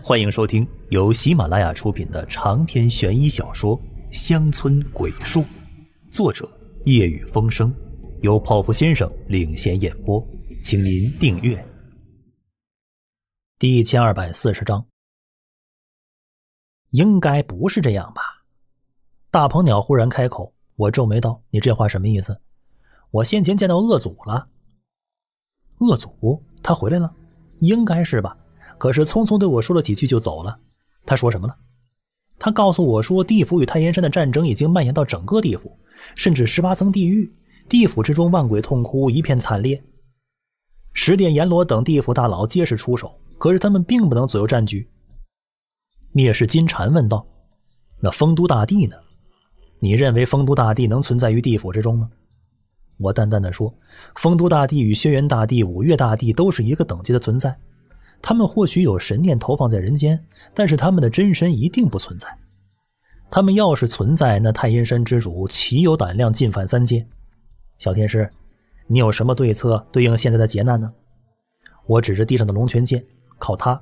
欢迎收听由喜马拉雅出品的长篇悬疑小说《乡村鬼术》，作者夜雨风声，由泡芙先生领衔演播。请您订阅。第一千二百四十章，应该不是这样吧？大鹏鸟忽然开口，我皱眉道：“你这话什么意思？”我先前见到恶祖了，恶祖他回来了，应该是吧？可是，匆匆对我说了几句就走了。他说什么了？他告诉我说，地府与太阴山的战争已经蔓延到整个地府，甚至十八层地狱。地府之中，万鬼痛哭，一片惨烈。十殿阎罗等地府大佬皆是出手，可是他们并不能左右战局。灭世金蝉问道：“那丰都大帝呢？你认为丰都大帝能存在于地府之中吗？”我淡淡的说：“丰都大帝与轩辕大帝、五岳大帝都是一个等级的存在。”他们或许有神念投放在人间，但是他们的真身一定不存在。他们要是存在，那太阴山之主岂有胆量进犯三界？小天师，你有什么对策对应现在的劫难呢？我指着地上的龙泉剑，靠它。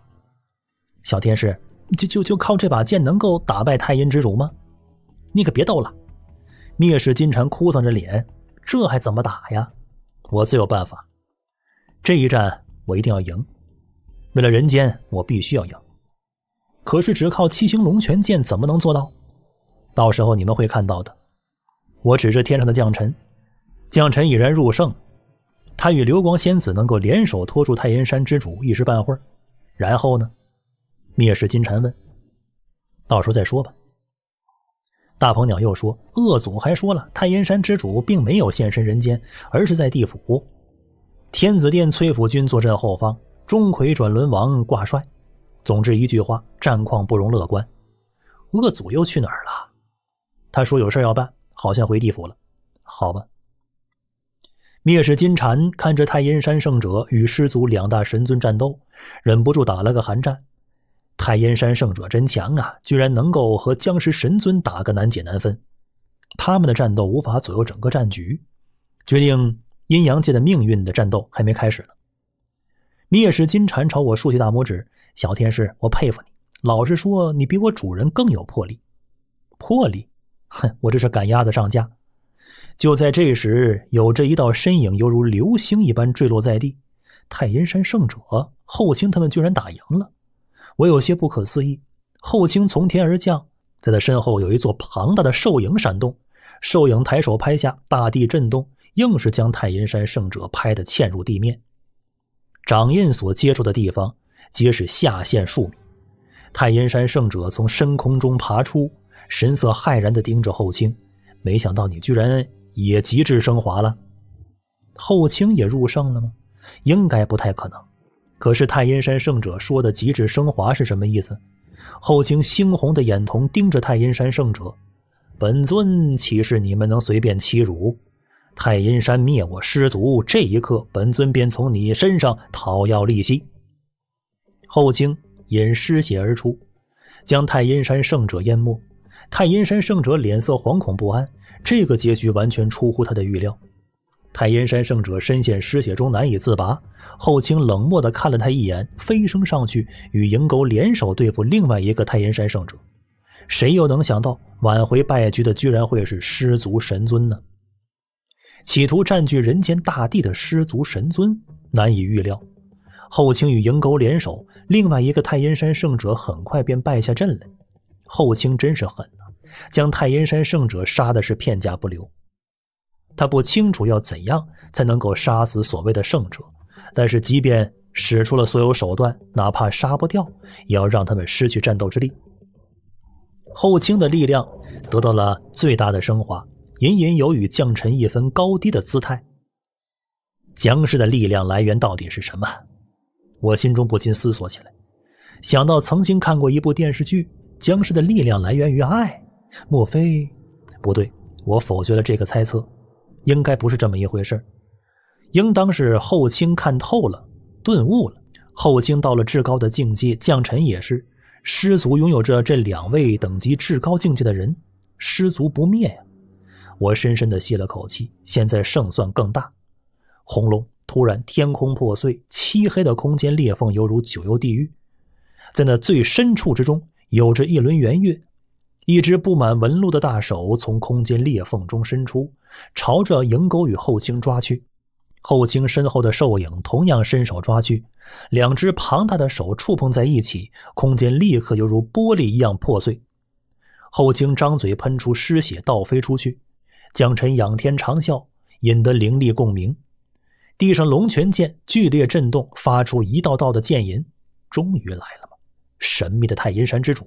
小天师，就就就靠这把剑能够打败太阴之主吗？你可别逗了！灭世金蝉哭丧着脸，这还怎么打呀？我自有办法。这一战我一定要赢。为了人间，我必须要赢。可是只靠七星龙泉剑怎么能做到？到时候你们会看到的。我指着天上的将臣，将臣已然入圣，他与流光仙子能够联手拖住太阴山之主一时半会儿。然后呢？灭世金蝉问。到时候再说吧。大鹏鸟又说，恶祖还说了，太阴山之主并没有现身人间，而是在地府。天子殿崔府君坐镇后方。钟馗转轮王挂帅，总之一句话，战况不容乐观。恶祖又去哪儿了？他说有事要办，好像回地府了。好吧。灭世金蝉看着太阴山圣者与师祖两大神尊战斗，忍不住打了个寒战。太阴山圣者真强啊，居然能够和僵尸神尊打个难解难分。他们的战斗无法左右整个战局，决定阴阳界的命运的战斗还没开始呢。你也是金蝉朝我竖起大拇指，小天使，我佩服你。老实说，你比我主人更有魄力。魄力，哼，我这是赶鸭子上架。就在这时，有着一道身影犹如流星一般坠落在地。太阴山圣者后卿他们居然打赢了，我有些不可思议。后卿从天而降，在他身后有一座庞大的兽影闪动，兽影抬手拍下，大地震动，硬是将太阴山圣者拍得嵌入地面。掌印所接触的地方，皆是下陷数米。太阴山圣者从深空中爬出，神色骇然地盯着后卿。没想到你居然也极致升华了？后卿也入圣了吗？应该不太可能。可是太阴山圣者说的极致升华是什么意思？后卿猩红的眼瞳盯着太阴山圣者，本尊岂是你们能随便欺辱？太阴山灭我师族，这一刻，本尊便从你身上讨要利息。后卿因失血而出，将太阴山圣者淹没。太阴山圣者脸色惶恐不安，这个结局完全出乎他的预料。太阴山圣者深陷失血中难以自拔，后卿冷漠地看了他一眼，飞升上去与银钩联手对付另外一个太阴山圣者。谁又能想到，挽回败局的居然会是师族神尊呢？企图占据人间大地的师族神尊难以预料。后卿与赢勾联手，另外一个太阴山圣者很快便败下阵来。后卿真是狠呐，将太阴山圣者杀的是片甲不留。他不清楚要怎样才能够杀死所谓的圣者，但是即便使出了所有手段，哪怕杀不掉，也要让他们失去战斗之力。后卿的力量得到了最大的升华。隐隐有与将臣一分高低的姿态。僵尸的力量来源到底是什么？我心中不禁思索起来。想到曾经看过一部电视剧，僵尸的力量来源于爱。莫非？不对，我否决了这个猜测。应该不是这么一回事应当是后卿看透了，顿悟了。后卿到了至高的境界，将臣也是。师族拥有着这两位等级至高境界的人，师族不灭呀。我深深地吸了口气，现在胜算更大。轰隆！突然，天空破碎，漆黑的空间裂缝犹如九幽地狱。在那最深处之中，有着一轮圆月。一只布满纹路的大手从空间裂缝中伸出，朝着赢狗与后卿抓去。后卿身后的兽影同样伸手抓去，两只庞大的手触碰在一起，空间立刻犹如玻璃一样破碎。后卿张嘴喷出尸血，倒飞出去。江辰仰天长啸，引得灵力共鸣。地上龙泉剑剧烈震动，发出一道道的剑吟。终于来了吗？神秘的太阴山之主。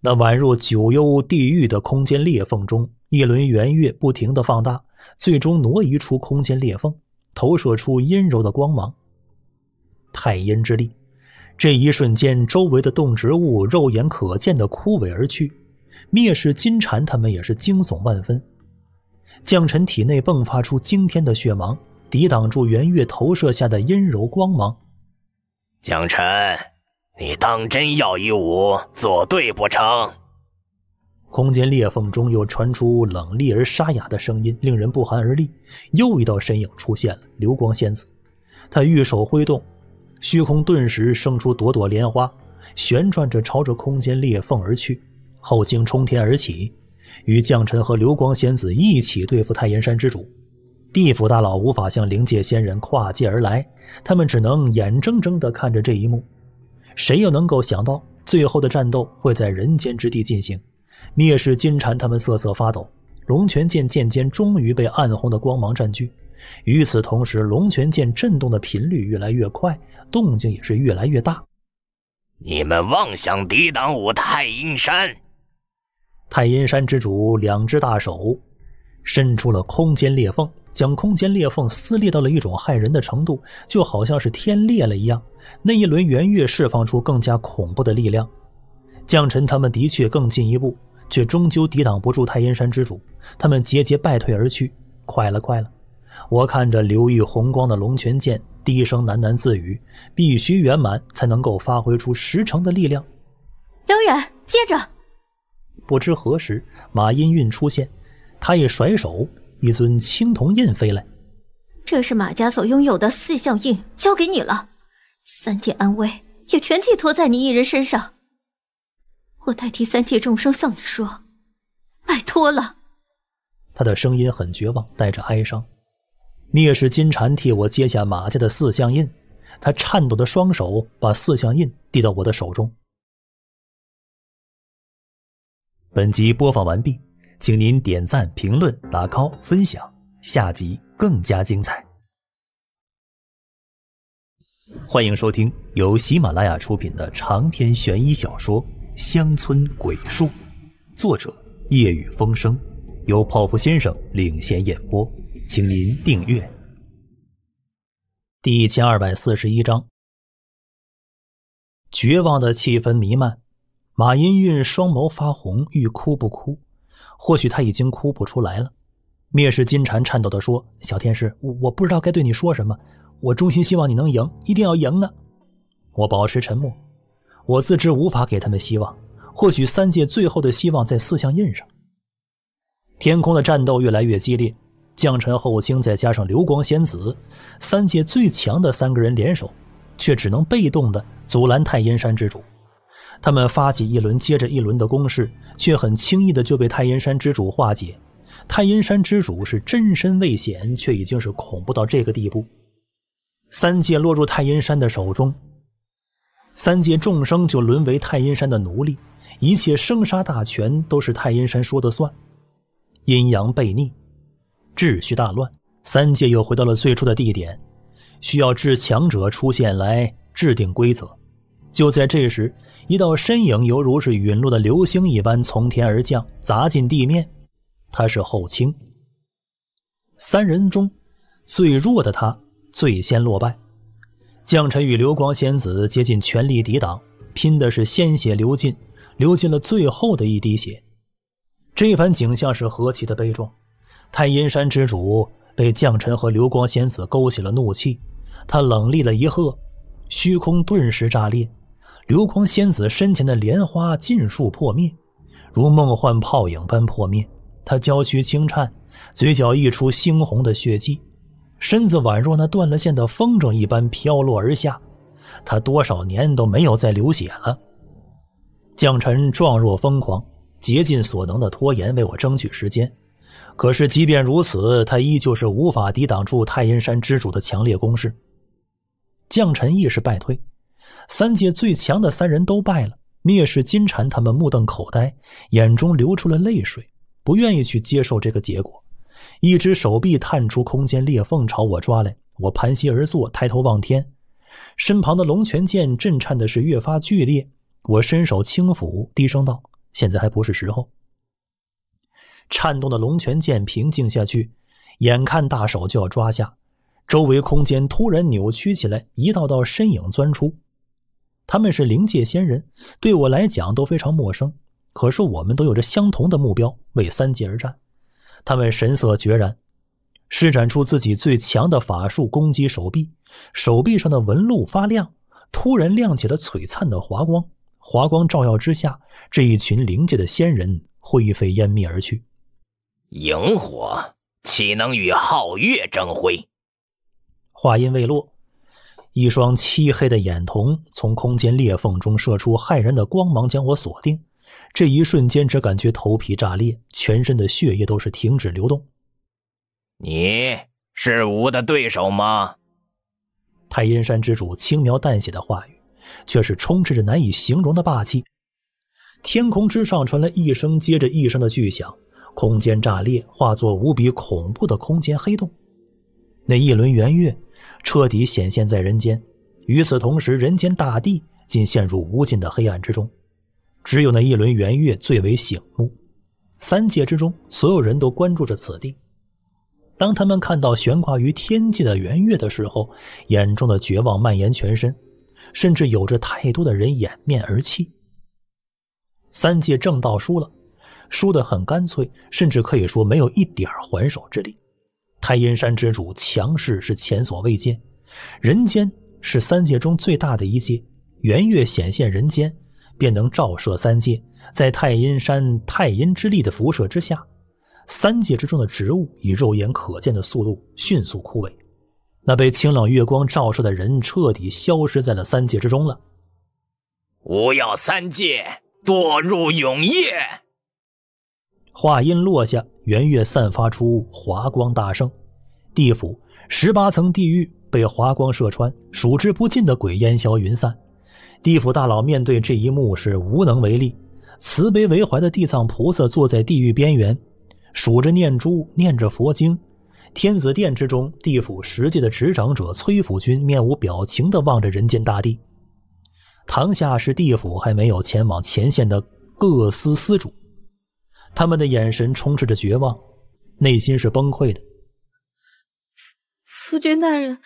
那宛若九幽地狱的空间裂缝中，一轮圆月不停地放大，最终挪移出空间裂缝，投射出阴柔的光芒。太阴之力。这一瞬间，周围的动植物肉眼可见的枯萎而去。灭世金蝉，他们也是惊悚万分。将臣体内迸发出惊天的血芒，抵挡住圆月投射下的阴柔光芒。将臣，你当真要与我作对不成？空间裂缝中又传出冷厉而沙哑的声音，令人不寒而栗。又一道身影出现了，流光仙子。他玉手挥动，虚空顿时生出朵朵莲花，旋转着朝着空间裂缝而去。后经冲天而起，与将臣和流光仙子一起对付太阴山之主。地府大佬无法向灵界仙人跨界而来，他们只能眼睁睁地看着这一幕。谁又能够想到，最后的战斗会在人间之地进行？灭世金蝉他们瑟瑟发抖，龙泉剑剑尖终于被暗红的光芒占据。与此同时，龙泉剑震动的频率越来越快，动静也是越来越大。你们妄想抵挡我太阴山！太阴山之主两只大手伸出了空间裂缝，将空间裂缝撕裂到了一种骇人的程度，就好像是天裂了一样。那一轮圆月释放出更加恐怖的力量。将臣他们的确更进一步，却终究抵挡不住太阴山之主，他们节节败退而去。快了，快了！我看着流溢红光的龙泉剑，低声喃喃自语：“必须圆满，才能够发挥出十成的力量。”刘远，接着。不知何时，马音韵出现，他一甩手，一尊青铜印飞来。这是马家所拥有的四象印，交给你了。三界安危也全寄托在你一人身上。我代替三界众生向你说，拜托了。他的声音很绝望，带着哀伤。灭世金蝉替我接下马家的四象印，他颤抖的双手把四象印递到我的手中。本集播放完毕，请您点赞、评论、打 call、分享，下集更加精彩。欢迎收听由喜马拉雅出品的长篇悬疑小说《乡村鬼树》，作者夜雨风声，由泡芙先生领衔演播。请您订阅。第一千二百四十一章：绝望的气氛弥漫。马音韵双眸发红，欲哭不哭。或许他已经哭不出来了。蔑视金蝉颤抖的说：“小天使，我我不知道该对你说什么。我衷心希望你能赢，一定要赢啊！”我保持沉默。我自知无法给他们希望。或许三界最后的希望在四象印上。天空的战斗越来越激烈，将臣、后卿再加上流光仙子，三界最强的三个人联手，却只能被动的阻拦太阴山之主。他们发起一轮接着一轮的攻势，却很轻易的就被太阴山之主化解。太阴山之主是真身未显，却已经是恐怖到这个地步。三界落入太阴山的手中，三界众生就沦为太阴山的奴隶，一切生杀大权都是太阴山说的算。阴阳悖逆，秩序大乱，三界又回到了最初的地点，需要至强者出现来制定规则。就在这时。一道身影犹如是陨落的流星一般从天而降，砸进地面。他是后清。三人中最弱的，他最先落败。将臣与流光仙子竭尽全力抵挡，拼的是鲜血流尽，流尽了最后的一滴血。这番景象是何其的悲壮！太阴山之主被将臣和流光仙子勾起了怒气，他冷厉的一喝，虚空顿时炸裂。流光仙子身前的莲花尽数破灭，如梦幻泡影般破灭。她娇躯轻颤，嘴角溢出猩红的血迹，身子宛若那断了线的风筝一般飘落而下。她多少年都没有再流血了。将臣状若疯狂，竭尽所能的拖延，为我争取时间。可是，即便如此，他依旧是无法抵挡住太阴山之主的强烈攻势。将臣亦是败退。三界最强的三人都败了，灭世金蝉他们目瞪口呆，眼中流出了泪水，不愿意去接受这个结果。一只手臂探出空间裂缝朝我抓来，我盘膝而坐，抬头望天，身旁的龙泉剑震颤的是越发剧烈。我伸手轻抚，低声道：“现在还不是时候。”颤动的龙泉剑平静下去，眼看大手就要抓下，周围空间突然扭曲起来，一道道身影钻出。他们是灵界仙人，对我来讲都非常陌生。可是我们都有着相同的目标，为三界而战。他们神色决然，施展出自己最强的法术攻击手臂。手臂上的纹路发亮，突然亮起了璀璨的华光。华光照耀之下，这一群灵界的仙人灰飞烟灭而去。萤火岂能与皓月争辉？话音未落。一双漆黑的眼瞳从空间裂缝中射出骇人的光芒，将我锁定。这一瞬间，只感觉头皮炸裂，全身的血液都是停止流动。你是吾的对手吗？太阴山之主轻描淡写的话语，却是充斥着难以形容的霸气。天空之上传来一声接着一声的巨响，空间炸裂，化作无比恐怖的空间黑洞。那一轮圆月。彻底显现在人间，与此同时，人间大地竟陷入无尽的黑暗之中，只有那一轮圆月最为醒目。三界之中，所有人都关注着此地。当他们看到悬挂于天际的圆月的时候，眼中的绝望蔓延全身，甚至有着太多的人掩面而泣。三界正道输了，输得很干脆，甚至可以说没有一点还手之力。太阴山之主强势是前所未见，人间是三界中最大的一界，圆月显现人间，便能照射三界。在太阴山太阴之力的辐射之下，三界之中的植物以肉眼可见的速度迅速枯萎。那被清冷月光照射的人彻底消失在了三界之中了。吾要三界堕入永夜。话音落下，圆月散发出华光大盛，地府十八层地狱被华光射穿，数之不尽的鬼烟消云散。地府大佬面对这一幕是无能为力。慈悲为怀的地藏菩萨坐在地狱边缘，数着念珠，念着佛经。天子殿之中，地府实际的执掌者崔府君面无表情的望着人间大地。堂下是地府还没有前往前线的各司司主。他们的眼神充斥着绝望，内心是崩溃的。夫君大人，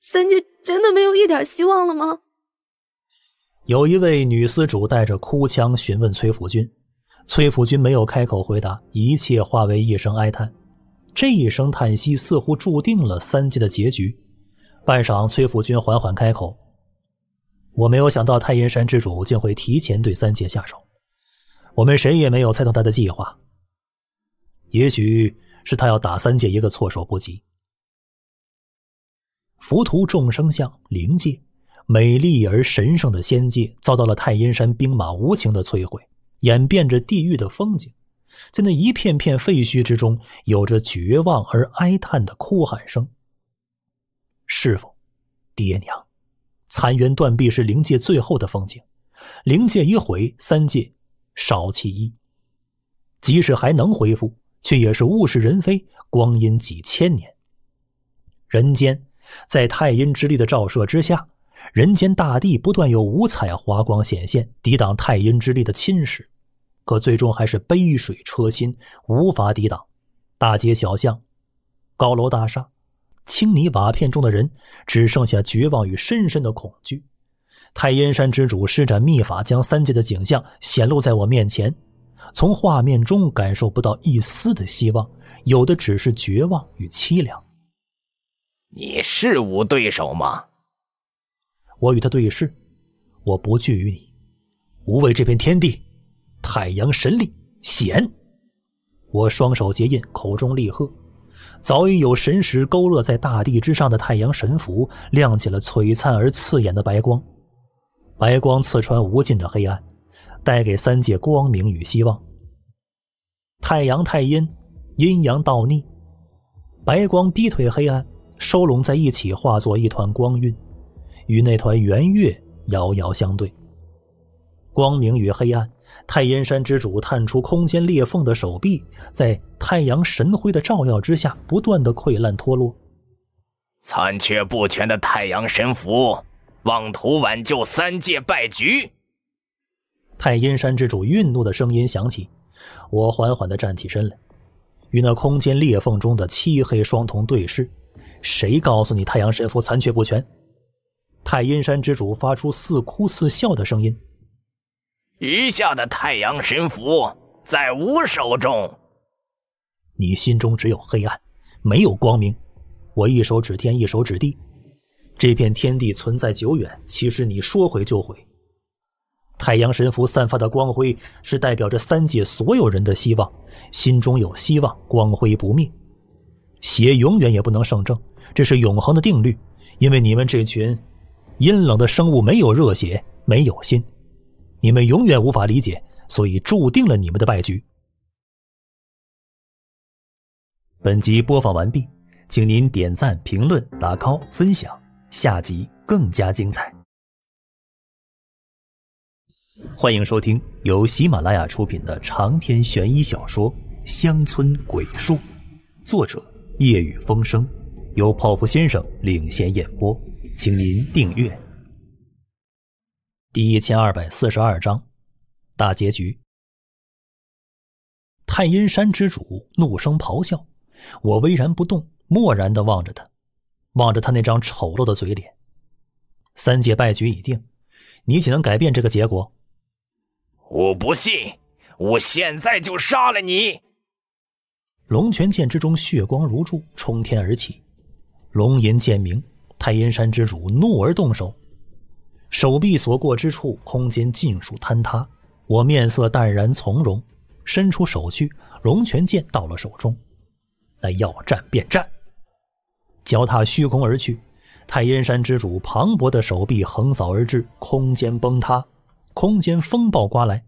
三界真的没有一点希望了吗？有一位女司主带着哭腔询问崔府君。崔府君没有开口回答，一切化为一声哀叹。这一声叹息似乎注定了三界的结局。半晌，崔府君缓缓开口：“我没有想到太阴山之主竟会提前对三界下手。”我们谁也没有猜到他的计划，也许是他要打三界一个措手不及。浮屠众生相，灵界美丽而神圣的仙界遭到了太阴山兵马无情的摧毁，演变着地狱的风景。在那一片片废墟之中，有着绝望而哀叹的哭喊声。师傅，爹娘，残垣断壁是灵界最后的风景，灵界一毁，三界。少其一，即使还能恢复，却也是物是人非，光阴几千年。人间，在太阴之力的照射之下，人间大地不断有五彩华光显现，抵挡太阴之力的侵蚀，可最终还是杯水车薪，无法抵挡。大街小巷、高楼大厦、青泥瓦片中的人，只剩下绝望与深深的恐惧。太阴山之主施展秘法，将三界的景象显露在我面前。从画面中感受不到一丝的希望，有的只是绝望与凄凉。你是无对手吗？我与他对视，我不惧于你，无畏这片天地。太阳神力显，我双手结印，口中厉喝。早已有神石勾勒在大地之上的太阳神符，亮起了璀璨而刺眼的白光。白光刺穿无尽的黑暗，带给三界光明与希望。太阳太阴，阴阳倒逆，白光逼退黑暗，收拢在一起，化作一团光晕，与那团圆月遥遥相对。光明与黑暗，太阴山之主探出空间裂缝的手臂，在太阳神辉的照耀之下，不断的溃烂脱落，残缺不全的太阳神符。妄图挽救三界败局。太阴山之主愠怒的声音响起，我缓缓地站起身来，与那空间裂缝中的漆黑双瞳对视。谁告诉你太阳神符残缺不全？太阴山之主发出似哭似笑的声音：“余下的太阳神符在吾手中。”你心中只有黑暗，没有光明。我一手指天，一手指地。这片天地存在久远，其实你说毁就毁？太阳神符散发的光辉是代表着三界所有人的希望，心中有希望，光辉不灭。邪永远也不能胜正，这是永恒的定律。因为你们这群阴冷的生物没有热血，没有心，你们永远无法理解，所以注定了你们的败局。本集播放完毕，请您点赞、评论、打 call、分享。下集更加精彩！欢迎收听由喜马拉雅出品的长篇悬疑小说《乡村鬼术》，作者夜雨风声，由泡芙先生领衔演播。请您订阅。第一千二百四十二章，大结局。太阴山之主怒声咆哮，我巍然不动，漠然的望着他。望着他那张丑陋的嘴脸，三界败局已定，你岂能改变这个结果？我不信，我现在就杀了你！龙泉剑之中血光如柱，冲天而起，龙吟剑鸣。太阴山之主怒而动手，手臂所过之处，空间尽数坍塌。我面色淡然从容，伸出手去，龙泉剑到了手中。那要战便战。脚踏虚空而去，太阴山之主磅礴的手臂横扫而至，空间崩塌，空间风暴刮来。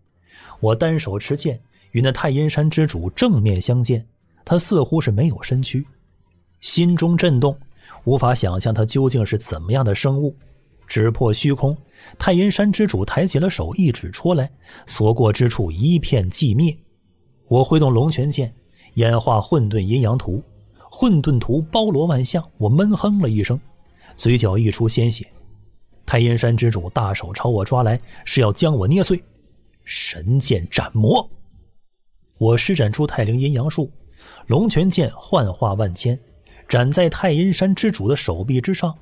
我单手持剑，与那太阴山之主正面相见。他似乎是没有身躯，心中震动，无法想象他究竟是怎么样的生物。指破虚空，太阴山之主抬起了手，一指出来，所过之处一片寂灭。我挥动龙泉剑，演化混沌阴阳图。混沌图包罗万象，我闷哼了一声，嘴角溢出鲜血。太阴山之主大手朝我抓来，是要将我捏碎。神剑斩魔，我施展出太灵阴阳术，龙泉剑幻化万千，斩在太阴山之主的手臂之上。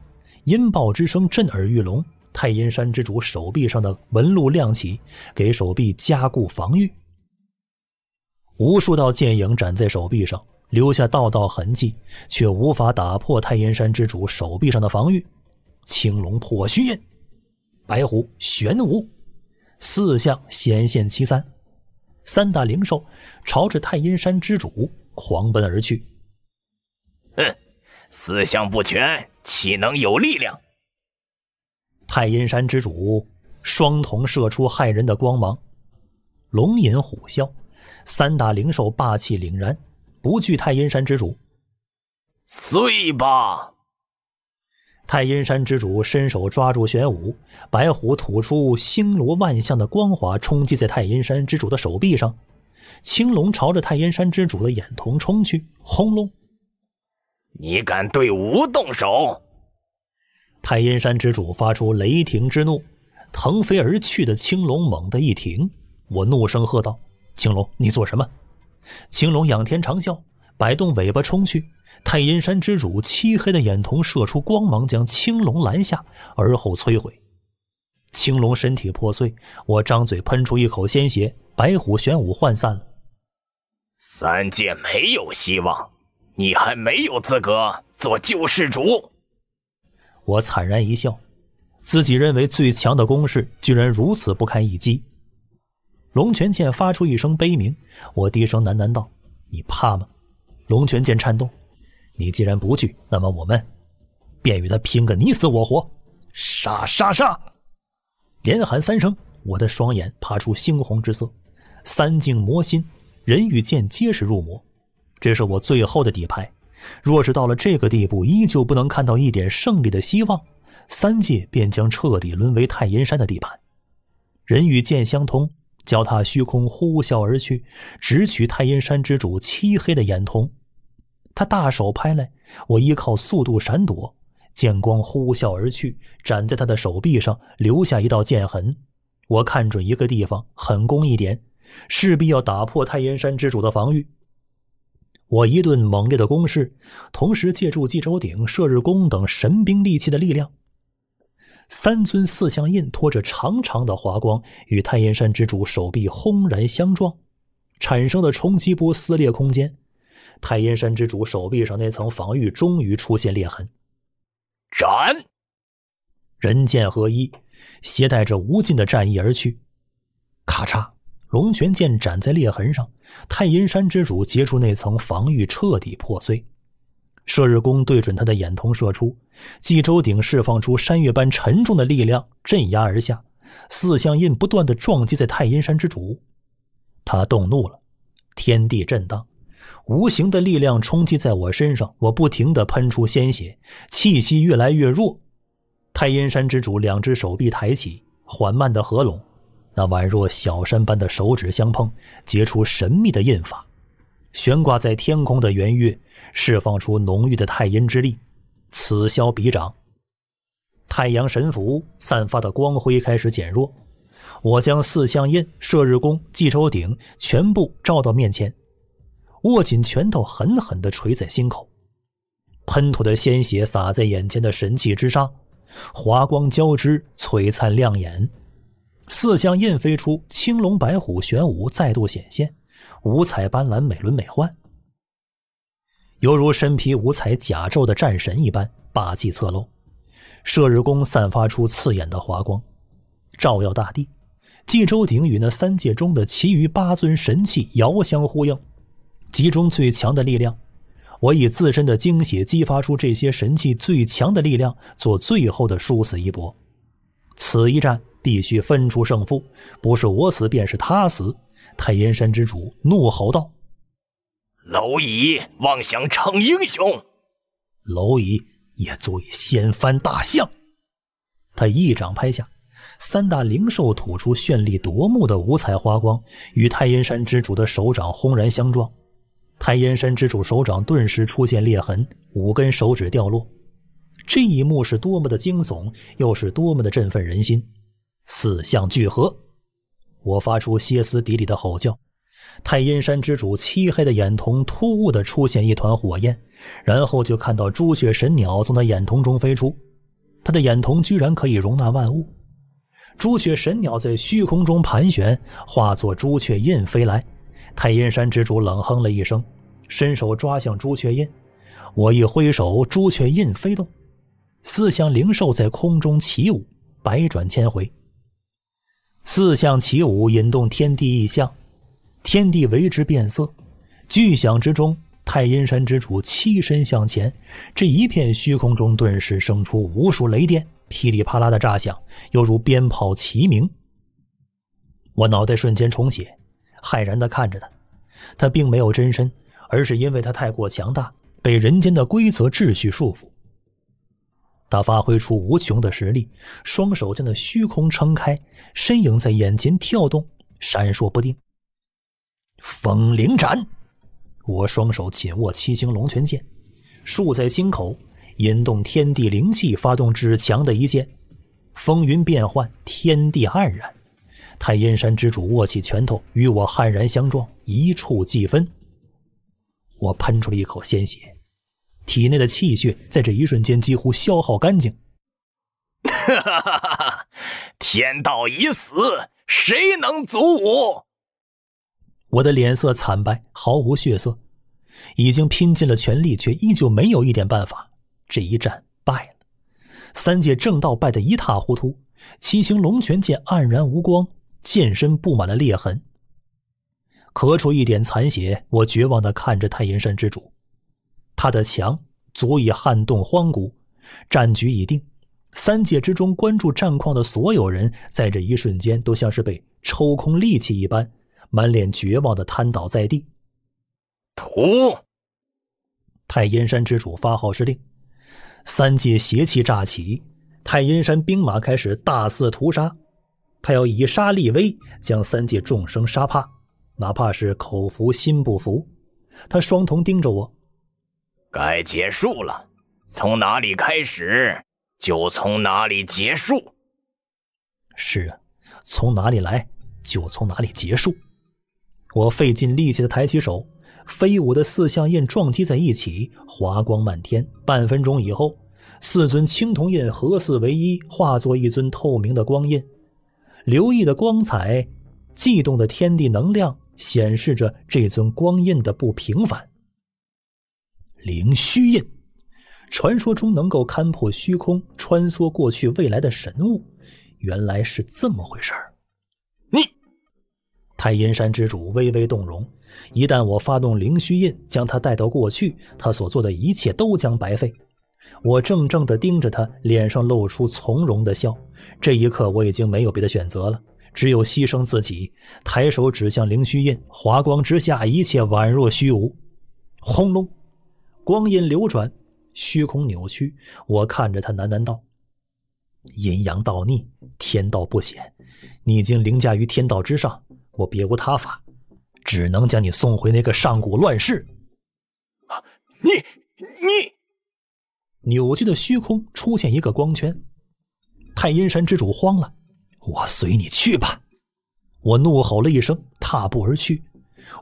音爆之声震耳欲聋，太阴山之主手臂上的纹路亮起，给手臂加固防御。无数道剑影斩在手臂上。留下道道痕迹，却无法打破太阴山之主手臂上的防御。青龙破虚印，白虎玄武，四象显现其三，三大灵兽朝着太阴山之主狂奔而去。哼，四象不全，岂能有力量？太阴山之主双瞳射出骇人的光芒，龙吟虎啸，三大灵兽霸气凛然。不惧太阴山之主，碎吧！太阴山之主伸手抓住玄武，白虎吐出星罗万象的光华，冲击在太阴山之主的手臂上。青龙朝着太阴山之主的眼瞳冲去，轰隆！你敢对吾动手？太阴山之主发出雷霆之怒，腾飞而去的青龙猛地一停。我怒声喝道：“青龙，你做什么？”青龙仰天长啸，摆动尾巴冲去。太阴山之主漆黑的眼瞳射出光芒，将青龙拦下，而后摧毁。青龙身体破碎，我张嘴喷出一口鲜血。白虎玄武涣散了。三界没有希望，你还没有资格做救世主。我惨然一笑，自己认为最强的攻势，居然如此不堪一击。龙泉剑发出一声悲鸣，我低声喃喃道：“你怕吗？”龙泉剑颤动。你既然不惧，那么我们便与他拼个你死我活！杀！杀！杀！连喊三声，我的双眼爬出猩红之色。三境魔心，人与剑皆是入魔。这是我最后的底牌。若是到了这个地步，依旧不能看到一点胜利的希望，三界便将彻底沦为太阴山的地盘。人与剑相通。脚踏虚空，呼啸而去，直取太阴山之主漆黑的眼瞳。他大手拍来，我依靠速度闪躲，剑光呼啸而去，斩在他的手臂上，留下一道剑痕。我看准一个地方，狠攻一点，势必要打破太阴山之主的防御。我一顿猛烈的攻势，同时借助祭州鼎、射日弓等神兵利器的力量。三尊四象印拖着长长的华光，与太阴山之主手臂轰然相撞，产生的冲击波撕裂空间。太阴山之主手臂上那层防御终于出现裂痕，斩！人剑合一，携带着无尽的战意而去。咔嚓，龙泉剑斩在裂痕上，太阴山之主接触那层防御彻底破碎。射日弓对准他的眼瞳射出，冀州鼎释放出山岳般沉重的力量镇压而下，四象印不断的撞击在太阴山之主。他动怒了，天地震荡，无形的力量冲击在我身上，我不停的喷出鲜血，气息越来越弱。太阴山之主两只手臂抬起，缓慢的合拢，那宛若小山般的手指相碰，结出神秘的印法，悬挂在天空的圆月。释放出浓郁的太阴之力，此消彼长。太阳神符散发的光辉开始减弱。我将四象印、射日弓、冀州鼎全部照到面前，握紧拳头，狠狠地捶在心口。喷吐的鲜血洒在眼前的神器之上，华光交织，璀璨亮眼。四象印飞出，青龙、白虎、玄武再度显现，五彩斑斓，美轮美奂。犹如身披五彩甲胄的战神一般霸气侧漏，射日弓散发出刺眼的华光，照耀大地。冀州鼎与那三界中的其余八尊神器遥相呼应，集中最强的力量。我以自身的精血激发出这些神器最强的力量，做最后的殊死一搏。此一战必须分出胜负，不是我死便是他死！太阴山之主怒吼道。蝼蚁妄想逞英雄，蝼蚁也足以掀翻大象。他一掌拍下，三大灵兽吐出绚丽夺目的五彩花光，与太阴山之主的手掌轰然相撞。太阴山之主手掌顿时出现裂痕，五根手指掉落。这一幕是多么的惊悚，又是多么的振奋人心！四象聚合，我发出歇斯底里的吼叫。太阴山之主漆黑的眼瞳突兀地出现一团火焰，然后就看到朱雀神鸟从他眼瞳中飞出。他的眼瞳居然可以容纳万物。朱雀神鸟在虚空中盘旋，化作朱雀印飞来。太阴山之主冷哼了一声，伸手抓向朱雀印。我一挥手，朱雀印飞动，四象灵兽在空中起舞，百转千回。四象起舞，引动天地异象。天地为之变色，巨响之中，太阴山之主栖身向前。这一片虚空中顿时生出无数雷电，噼里啪啦的炸响，犹如鞭炮齐鸣。我脑袋瞬间充血，骇然的看着他。他并没有真身，而是因为他太过强大，被人间的规则秩序束缚。他发挥出无穷的实力，双手将那虚空撑开，身影在眼前跳动，闪烁不定。风灵斩！我双手紧握七星龙泉剑，竖在心口，引动天地灵气，发动至强的一剑。风云变幻，天地黯然。太阴山之主握起拳头，与我悍然相撞，一触即分。我喷出了一口鲜血，体内的气血在这一瞬间几乎消耗干净。哈哈哈！哈，天道已死，谁能阻我？我的脸色惨白，毫无血色，已经拼尽了全力，却依旧没有一点办法。这一战败了，三界正道败得一塌糊涂，七星龙泉剑黯然无光，剑身布满了裂痕。咳出一点残血，我绝望地看着太阴山之主，他的强足以撼动荒古，战局已定。三界之中关注战况的所有人在这一瞬间都像是被抽空力气一般。满脸绝望的瘫倒在地。屠！太阴山之主发号施令，三界邪气乍起，太阴山兵马开始大肆屠杀。他要以杀立威，将三界众生杀怕，哪怕是口服心不服。他双瞳盯着我，该结束了。从哪里开始，就从哪里结束。是，啊，从哪里来，就从哪里结束。我费尽力气的抬起手，飞舞的四象印撞击在一起，华光漫天。半分钟以后，四尊青铜印合四为一，化作一尊透明的光印。留意的光彩，悸动的天地能量，显示着这尊光印的不平凡。灵虚印，传说中能够勘破虚空、穿梭过去未来的神物，原来是这么回事儿。太阴山之主微微动容，一旦我发动灵虚印，将他带到过去，他所做的一切都将白费。我怔怔地盯着他，脸上露出从容的笑。这一刻，我已经没有别的选择了，只有牺牲自己。抬手指向灵虚印，华光之下，一切宛若虚无。轰隆，光阴流转，虚空扭曲。我看着他，喃喃道：“阴阳倒逆，天道不显，你竟凌驾于天道之上。”我别无他法，只能将你送回那个上古乱世。你你，扭曲的虚空出现一个光圈，太阴山之主慌了。我随你去吧！我怒吼了一声，踏步而去。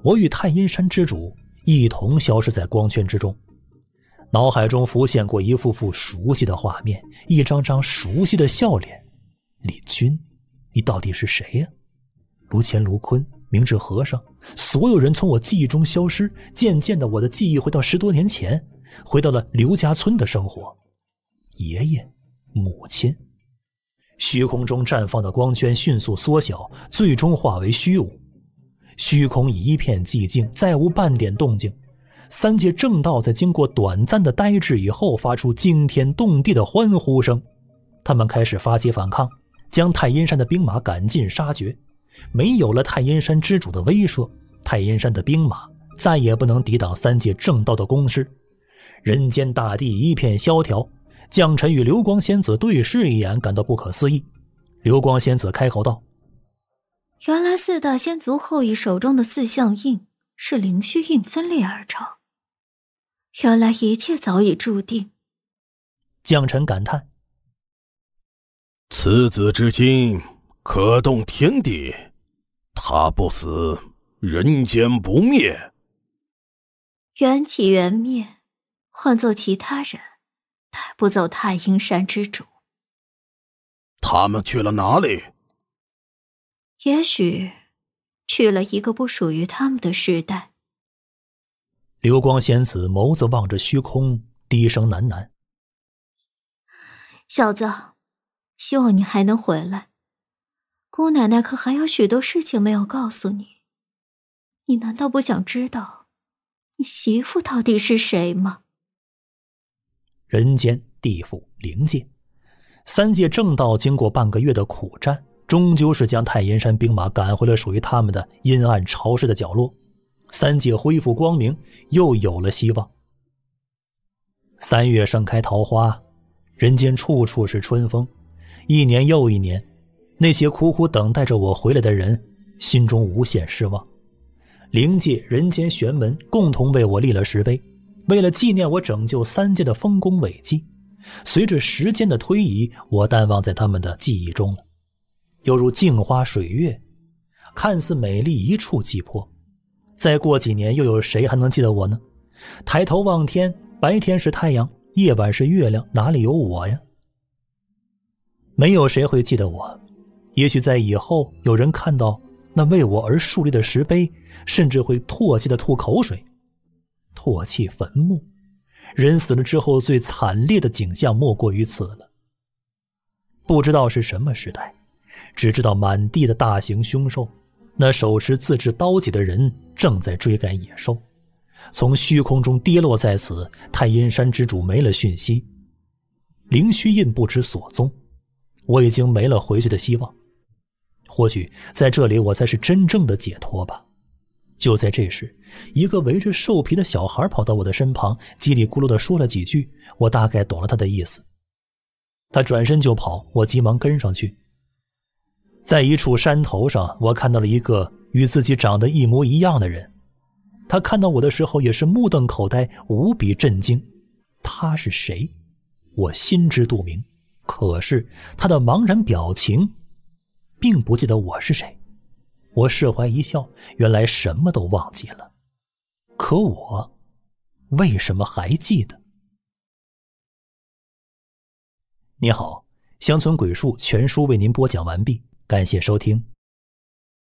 我与太阴山之主一同消失在光圈之中。脑海中浮现过一幅幅熟悉的画面，一张张熟悉的笑脸。李军，你到底是谁呀？卢前、卢坤、明智和尚，所有人从我记忆中消失。渐渐的，我的记忆回到十多年前，回到了刘家村的生活。爷爷、母亲，虚空中绽放的光圈迅速缩小，最终化为虚无。虚空一片寂静，再无半点动静。三界正道在经过短暂的呆滞以后，发出惊天动地的欢呼声。他们开始发起反抗，将太阴山的兵马赶尽杀绝。没有了太阴山之主的威慑，太阴山的兵马再也不能抵挡三界正道的攻势。人间大地一片萧条，将臣与流光仙子对视一眼，感到不可思议。流光仙子开口道：“原来四大仙族后裔手中的四象印是灵虚印分裂而成。原来一切早已注定。”将臣感叹：“此子之心，可动天地。”他不死，人间不灭。缘起缘灭，换做其他人，带不走太阴山之主。他们去了哪里？也许去了一个不属于他们的时代。流光仙子眸子望着虚空，低声喃喃：“小子，希望你还能回来。”姑奶奶可还有许多事情没有告诉你，你难道不想知道，你媳妇到底是谁吗？人间、地府、灵界，三界正道经过半个月的苦战，终究是将太阴山兵马赶回了属于他们的阴暗潮湿的角落。三界恢复光明，又有了希望。三月盛开桃花，人间处处是春风，一年又一年。那些苦苦等待着我回来的人，心中无限失望。灵界、人间、玄门共同为我立了石碑，为了纪念我拯救三界的丰功伟绩。随着时间的推移，我淡忘在他们的记忆中了，犹如镜花水月，看似美丽，一触即破。再过几年，又有谁还能记得我呢？抬头望天，白天是太阳，夜晚是月亮，哪里有我呀？没有谁会记得我。也许在以后，有人看到那为我而竖立的石碑，甚至会唾弃的吐口水，唾弃坟墓。人死了之后，最惨烈的景象莫过于此了。不知道是什么时代，只知道满地的大型凶兽，那手持自制刀戟的人正在追赶野兽，从虚空中跌落在此。太阴山之主没了讯息，灵虚印不知所踪，我已经没了回去的希望。或许在这里，我才是真正的解脱吧。就在这时，一个围着兽皮的小孩跑到我的身旁，叽里咕噜地说了几句。我大概懂了他的意思。他转身就跑，我急忙跟上去。在一处山头上，我看到了一个与自己长得一模一样的人。他看到我的时候也是目瞪口呆，无比震惊。他是谁？我心知肚明。可是他的茫然表情。并不记得我是谁，我释怀一笑，原来什么都忘记了，可我为什么还记得？你好，《乡村鬼术全书》为您播讲完毕，感谢收听。